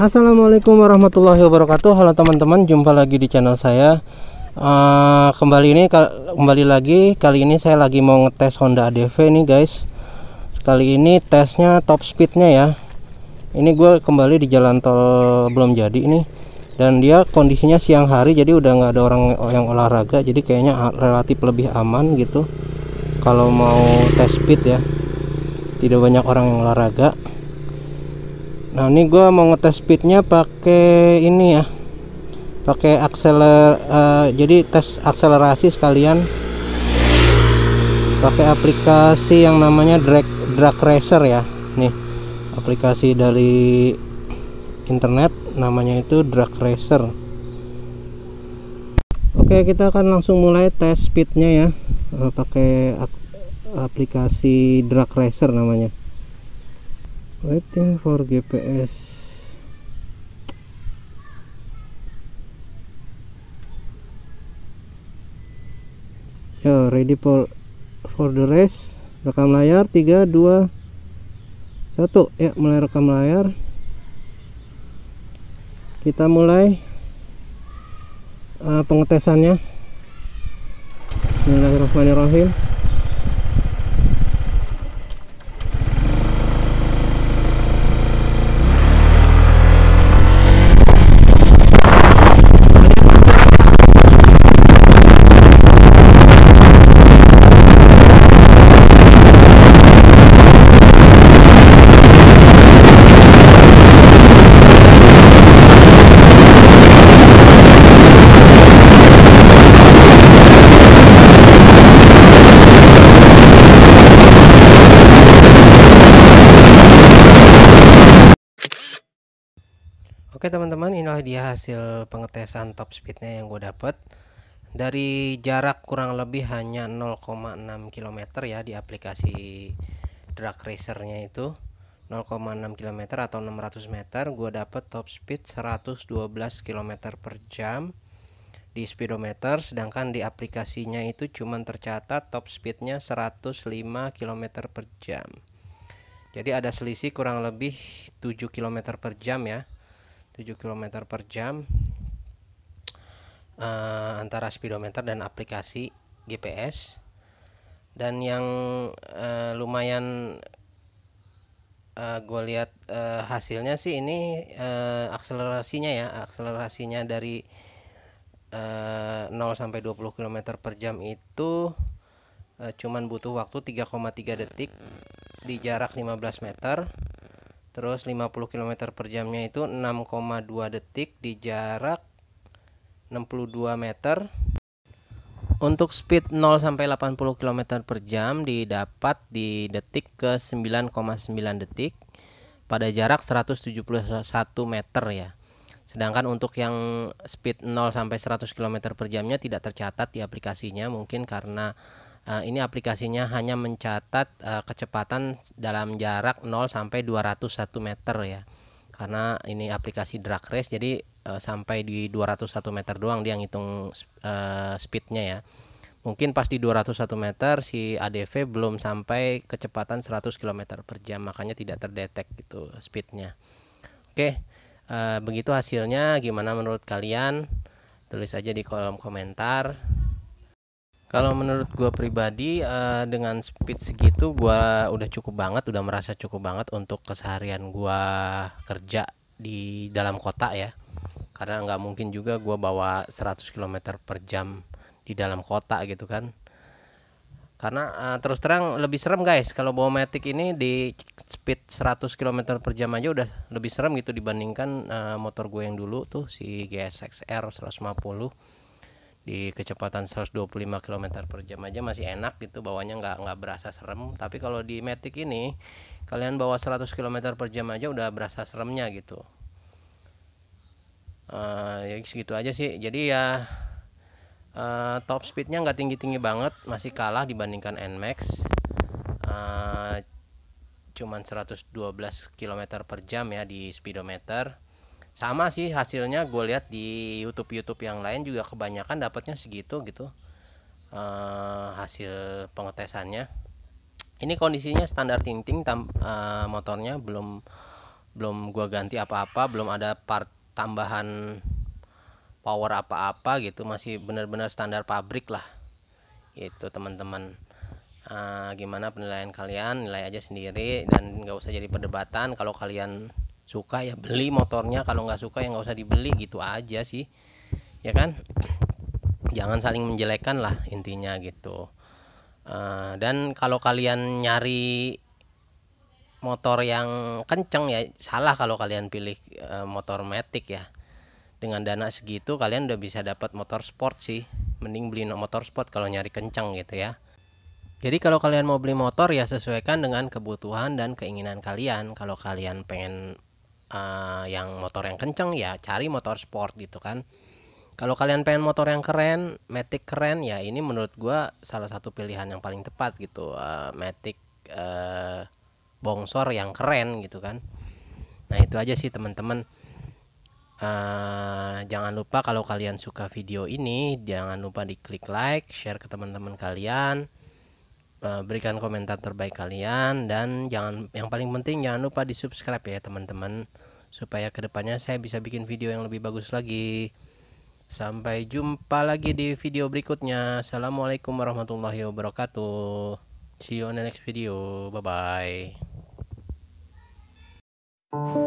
Assalamualaikum warahmatullahi wabarakatuh Halo teman-teman jumpa lagi di channel saya uh, Kembali ini kembali lagi kali ini saya lagi mau ngetes Honda ADV nih guys Kali ini tesnya top speednya ya Ini gue kembali di jalan tol belum jadi ini Dan dia kondisinya siang hari jadi udah nggak ada orang yang olahraga Jadi kayaknya relatif lebih aman gitu Kalau mau tes speed ya tidak banyak orang yang olahraga nah ini gue mau ngetes speednya pakai ini ya pakai akseler uh, jadi tes akselerasi sekalian pakai aplikasi yang namanya drag drag racer ya nih aplikasi dari internet namanya itu drag racer oke kita akan langsung mulai tes speednya ya uh, pakai aplikasi drag racer namanya waiting for GPS yo ready for for the race rekam layar 3 2 1 ya mulai rekam layar kita mulai uh, pengetesannya Bismillahirrahmanirrahim Oke teman-teman, inilah dia hasil pengetesan top speednya yang gue dapet dari jarak kurang lebih hanya 0,6 km ya di aplikasi drag racernya itu 0,6 km atau 600 meter gue dapet top speed 112 km per jam di speedometer sedangkan di aplikasinya itu cuma tercatat top speednya 105 km per jam jadi ada selisih kurang lebih 7 km per jam ya 7 km per jam uh, antara speedometer dan aplikasi GPS dan yang uh, lumayan uh, eh, gue lihat uh, hasilnya sih ini uh, akselerasinya ya akselerasinya dari uh, 0 sampai 20 km per jam itu uh, cuman butuh waktu 3,3 detik di jarak 15 meter terus 50 km per jamnya itu 6,2 detik di jarak 62 meter untuk speed 0 sampai 80 km per jam didapat di detik ke 9,9 detik pada jarak 171 meter ya. Sedangkan untuk yang speed 0 sampai 100 km per jamnya tidak tercatat di aplikasinya mungkin karena Eh, ini aplikasinya hanya mencatat uh, kecepatan dalam jarak 0 sampai 201 meter ya karena ini aplikasi drag race jadi uh, sampai di 201 meter doang dia ngitung uh, speednya ya mungkin pas di 201 meter si ADV belum sampai kecepatan 100 km per jam makanya tidak terdetek gitu speednya oke uh, begitu hasilnya gimana menurut kalian tulis aja di kolom komentar kalau menurut gue pribadi uh, dengan speed segitu gue udah cukup banget, udah merasa cukup banget untuk keseharian gue kerja di dalam kota ya. Karena nggak mungkin juga gue bawa 100 km per jam di dalam kota gitu kan. Karena uh, terus terang lebih serem guys kalau bawa Matic ini di speed 100 km per jam aja udah lebih serem gitu dibandingkan uh, motor gue yang dulu tuh si GSX-R 150 di kecepatan 125 km per jam aja masih enak gitu bawanya nggak nggak berasa serem tapi kalau di Matic ini kalian bawa 100 km per jam aja udah berasa seremnya gitu uh, ya segitu aja sih jadi ya uh, top speednya nggak tinggi-tinggi banget masih kalah dibandingkan NMAX uh, eh, cuman 112 km per jam ya di speedometer sama sih hasilnya gue lihat di YouTube YouTube yang lain juga kebanyakan dapatnya segitu gitu uh, hasil pengetesannya ini kondisinya standar tinting tam, uh, motornya belum belum gue ganti apa-apa belum ada part tambahan power apa-apa gitu masih benar-benar standar pabrik lah itu teman-teman uh, gimana penilaian kalian nilai aja sendiri dan nggak usah jadi perdebatan kalau kalian suka ya beli motornya kalau nggak suka ya nggak usah dibeli gitu aja sih ya kan jangan saling menjelekan lah intinya gitu uh, dan kalau kalian nyari motor yang kenceng ya salah kalau kalian pilih uh, motor matic ya dengan dana segitu kalian udah bisa dapat motor sport sih mending beli motor sport kalau nyari kenceng gitu ya jadi kalau kalian mau beli motor ya sesuaikan dengan kebutuhan dan keinginan kalian kalau kalian pengen uh, yang motor yang kenceng ya cari motor sport gitu kan kalau kalian pengen motor yang keren Matic keren ya ini menurut gue salah satu pilihan yang paling tepat gitu uh, Matic uh, bongsor yang keren gitu kan nah itu aja sih teman-teman uh, jangan lupa kalau kalian suka video ini jangan lupa di klik like share ke teman-teman kalian Eh, berikan komentar terbaik kalian dan jangan yang paling penting jangan lupa di subscribe ya teman-teman supaya kedepannya saya bisa bikin video yang lebih bagus lagi sampai jumpa lagi di video berikutnya assalamualaikum warahmatullahi wabarakatuh see you on the next video bye bye